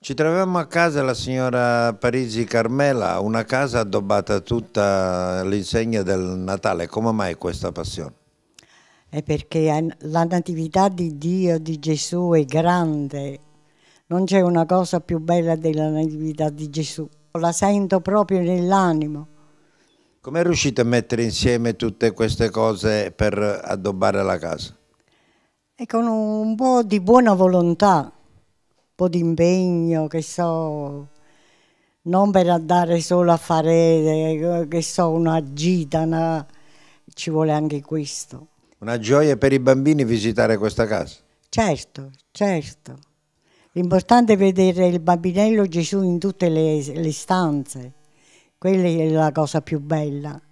Ci troviamo a casa la signora Parisi Carmela, una casa addobbata tutta all'insegna del Natale. Come mai questa passione? È perché la natività di Dio, di Gesù è grande. Non c'è una cosa più bella della natività di Gesù. La sento proprio nell'animo. Come riuscite a mettere insieme tutte queste cose per addobbare la casa? E con un po' di buona volontà po' di impegno, che so, non per andare solo a fare, eh, che so, una gita, una... ci vuole anche questo. Una gioia per i bambini visitare questa casa? Certo, certo. L'importante è vedere il bambinello Gesù in tutte le, le stanze, quella è la cosa più bella.